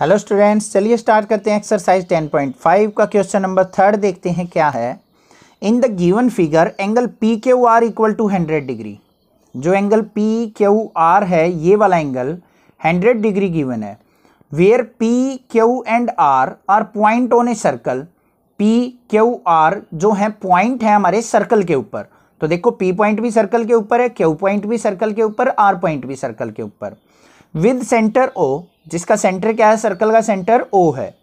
hello students चलिए start करते हैं एक्सरसाइज 10.5 का क्वेश्चन नंबर थर्ड देखते हैं क्या है in the given figure angle P Q R equal to hundred degree जो एंगल पी क्यू आर है ये वाला एंगल हंड्रेड डिग्री गिवन है where P Q and R are point on a circle P Q R जो है point है हमारे circle के ऊपर तो देखो पी पॉइंट भी सर्कल के ऊपर है क्यू पॉइंट भी सर्कल के ऊपर आर पॉइंट भी सर्कल के ऊपर विद सेंटर ओ जिसका सेंटर क्या है सर्कल का सेंटर ओ है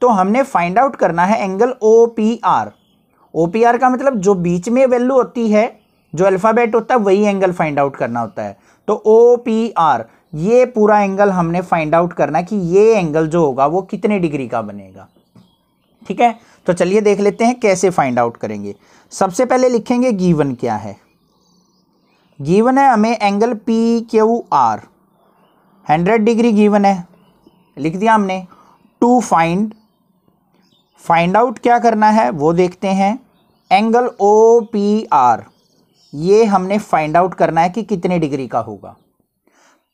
तो हमने फाइंड आउट करना है angle O P R O P R का मतलब जो बीच में वैल्यू होती है जो अल्फ़ाबेट होता है वही एंगल फाइंड आउट करना होता है तो ओ पी आर ये पूरा एंगल हमने फाइंड आउट करना कि ये एंगल जो होगा वो कितने डिग्री का बनेगा ठीक है तो चलिए देख लेते हैं कैसे फाइंड आउट करेंगे सबसे पहले लिखेंगे गीवन क्या है गीवन है हमें angle P Q R hundred degree given है लिख दिया हमने टू फाइंड फाइंड आउट क्या करना है वो देखते हैं एंगल ओ पी आर ये हमने फाइंड आउट करना है कि कितने डिग्री का होगा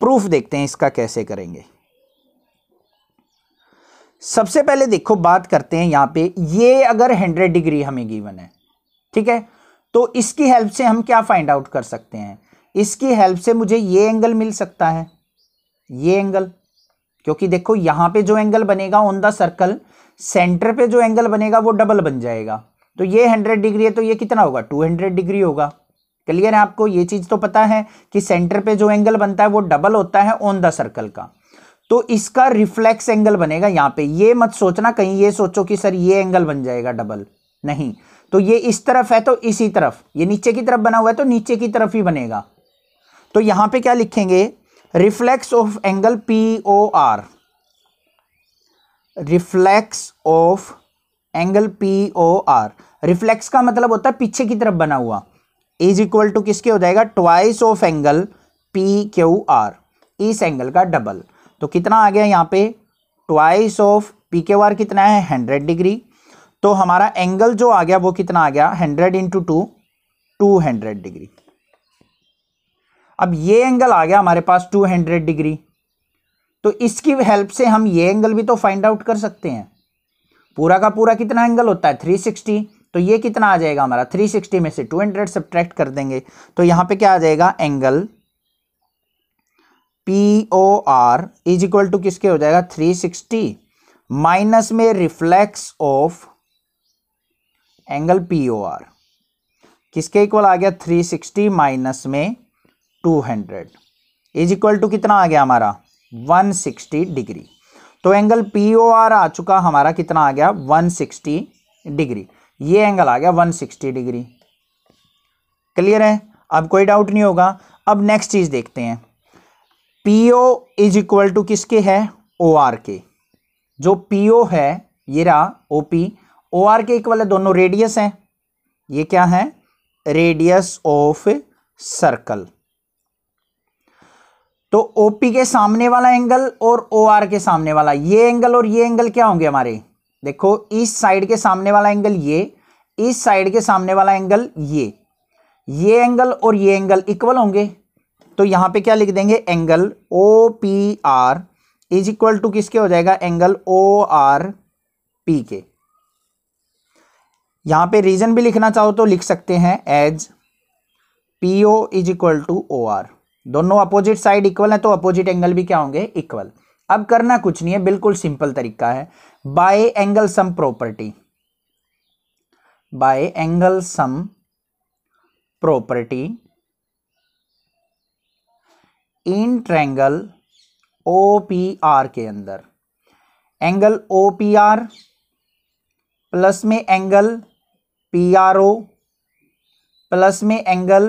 प्रूफ देखते हैं इसका कैसे करेंगे सबसे पहले देखो बात करते हैं यहां पे ये अगर हंड्रेड डिग्री हमें गिवन है ठीक है तो इसकी हेल्प से हम क्या फाइंड आउट कर सकते हैं इसकी हेल्प से मुझे ये एंगल मिल सकता है ये एंगल क्योंकि देखो यहां पे जो एंगल बनेगा ऑन द सर्कल सेंटर पे जो एंगल बनेगा वो डबल बन जाएगा तो ये हंड्रेड डिग्री है तो ये कितना होगा टू हंड्रेड डिग्री होगा क्लियर है आपको ये चीज़ तो पता है कि सेंटर पे जो एंगल बनता है वो डबल होता है ऑन द सर्कल का तो इसका रिफ्लेक्स एंगल बनेगा यहां पे ये मत सोचना कहीं ये सोचो कि सर ये एंगल बन जाएगा डबल नहीं तो ये इस तरफ है तो इसी तरफ ये नीचे की तरफ बना हुआ है तो नीचे की तरफ ही बनेगा तो यहां पे क्या लिखेंगे reflex of angle P O R reflex of angle P O R reflex का मतलब होता है पीछे की तरफ बना हुआ इज इक्वल टू किसके हो जाएगा twice of angle P Q R इस एंगल का डबल तो कितना आ गया यहाँ पे twice of P Q R कितना है हंड्रेड डिग्री तो हमारा एंगल जो आ गया वो कितना आ गया hundred into two two hundred degree अब ये एंगल आ गया हमारे पास 200 डिग्री तो इसकी हेल्प से हम ये एंगल भी तो फाइंड आउट कर सकते हैं पूरा का पूरा कितना एंगल होता है 360 तो ये कितना आ जाएगा हमारा 360 में से 200 हंड्रेड सब्ट्रैक्ट कर देंगे तो यहाँ पे क्या आ जाएगा angle P O R is equal to किसके हो जाएगा 360 माइनस में reflex of angle P O R किसके इक्वल आ गया 360 माइनस में two hundred is equal to कितना आ गया हमारा वन सिक्सटी डिग्री तो एंगल पी ओ आर आ चुका हमारा कितना आ गया वन सिक्सटी डिग्री ये एंगल आ गया वन सिक्सटी डिग्री क्लियर है अब कोई डाउट नहीं होगा अब नेक्स्ट चीज़ देखते हैं P O is equal to किसके है ओ आर के जो पी ओ है ये रहा ओ पी ओ आर के इक्वल है दोनों रेडियस हैं ये क्या है रेडियस ऑफ सर्कल तो ओ पी के सामने वाला एंगल और ओ आर के सामने वाला ये एंगल और ये एंगल क्या होंगे हमारे देखो इस साइड के सामने वाला एंगल ये इस साइड के सामने वाला एंगल ये ये एंगल और ये एंगल इक्वल होंगे तो यहां पे क्या लिख देंगे angle O P R is equal to किसके हो जाएगा एंगल ओ आर पी के यहां पे रीजन भी लिखना चाहो तो लिख सकते हैं as P O is equal to O R दोनों अपोजिट साइड इक्वल है तो अपोजिट एंगल भी क्या होंगे इक्वल अब करना कुछ नहीं है बिल्कुल सिंपल तरीका है by angle sum property by angle sum property in triangle O P R के अंदर angle O P R plus में angle P R O plus में angle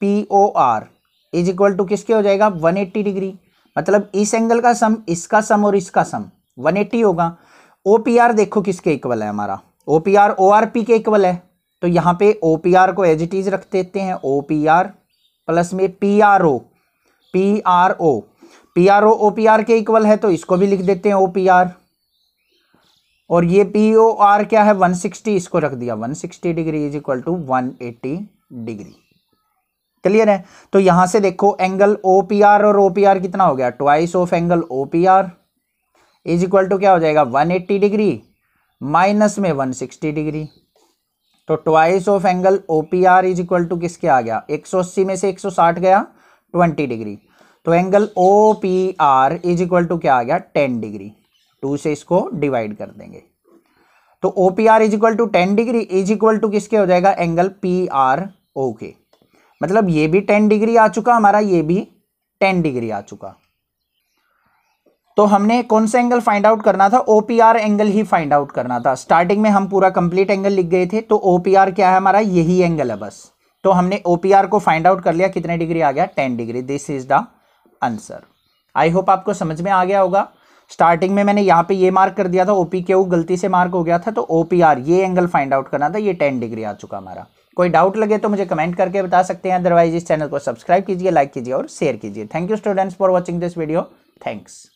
P O R is equal to किसके हो जाएगा 180 degree मतलब इस angle का सम इसका सम और इसका सम 180 होगा ओ देखो किसके इक्वल है हमारा O P R O R P के इक्वल है तो यहाँ पे ओ पी आर को एज इट इज रख देते हैं ओ पी आर प्लस में P R O P R O P R O O P R के इक्वल है तो इसको भी लिख देते हैं ओ पी आर और ये पी ओ आर क्या है 160 इसको रख दिया 160 degree is equal to 180 degree clear है तो यहां से देखो एंगल ओ पी आर और ओ पी आर कितना हो गया twice of angle O P R is equal to क्या हो जाएगा वन एट्टी डिग्री माइनस में वन सिक्सटी डिग्री तो twice of angle O P R is equal to किसके आ गया एक सौ अस्सी में से एक सौ साठ गया ट्वेंटी डिग्री तो angle O P R is equal to क्या आ गया टेन डिग्री टू से इसको डिवाइड कर देंगे तो O P R is equal to ten degree is equal to किसके हो जाएगा एंगल पी आर ओके मतलब ये भी टेन डिग्री आ चुका हमारा ये भी टेन डिग्री आ चुका तो हमने कौन सा एंगल फाइंड आउट करना था ओपीआर एंगल ही फाइंड आउट करना था स्टार्टिंग में हम पूरा कंप्लीट एंगल लिख गए थे तो ओपीआर क्या है हमारा यही एंगल है बस तो हमने ओपीआर को फाइंड आउट कर लिया कितने डिग्री आ गया ten degree this is the answer I hope आपको समझ में आ गया होगा स्टार्टिंग में मैंने यहाँ पे ये मार्क कर दिया था ओपी पी गलती से मार्क हो गया था तो ओपीआर ये एंगल फाइंड आउट करना था ये टेन डिग्री आ चुका हमारा कोई डाउट लगे तो मुझे कमेंट करके बता सकते हैं अदरवाइज इस चैनल को सब्सक्राइब कीजिए लाइक कीजिए और शेयर कीजिए thank you students for watching this video thanks